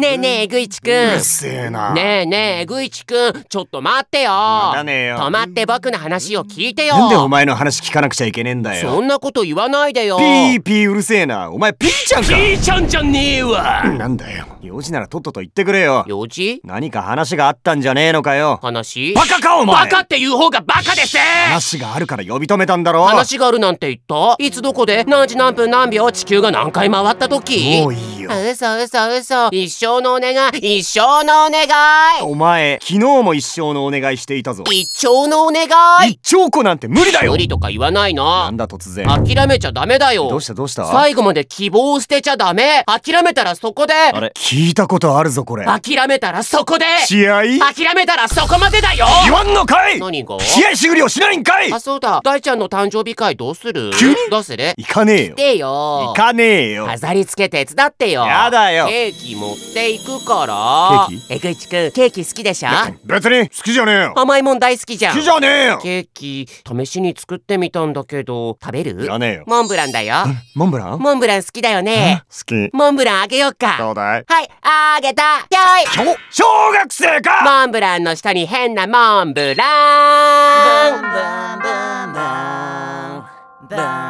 ねえねえ、えぐいちくん。うるせえな。ねえねえ、えぐいちくん。ちょっと待ってよ。待たねえよ。止まって僕の話を聞いてよ。なんでお前の話聞かなくちゃいけねえんだよ。そんなこと言わないでよ。ピーピーうるせえな。お前ピーちゃんか。ピーちゃんじゃねえわ。なんだよ。用事ならとっとと言ってくれよ。用事何か話があったんじゃねえのかよ。話バカかお前バカって言う方がバカです話があるから呼び止めたんだろ。話があるなんて言ったいつどこで何時何分何秒地球が何回回った時もういい嘘嘘嘘一生のお願い一生のお願いお前昨日も一生のお願いしていたぞ一丁のお願い一丁子なんて無理だよ無理とか言わないななんだ突然諦めちゃダメだよどうしたどうした最後まで希望を捨てちゃダメ諦めたらそこであれ聞いたことあるぞこれ諦めたらそこで試合諦めたらそこまでだよ言わんのかい何が試合終了しないんかいあそうだ大ちゃんの誕生日会どうする急にどうする行かねえよ行かねえよ飾り付け手伝ってよよやだよケーキ持っていくからケーキえぐいちくんケーキ好きでしょ別に好きじゃねえよ甘いもん大好きじゃん好きじゃねえよケーキ試しに作ってみたんだけど食べるいらねえよモンブランだよモンブランモンブラン好きだよね好きモンブランあげようかちうだいはいあげたきょい小学生かモンブランの下に変なモンブランブンブンブンブンブン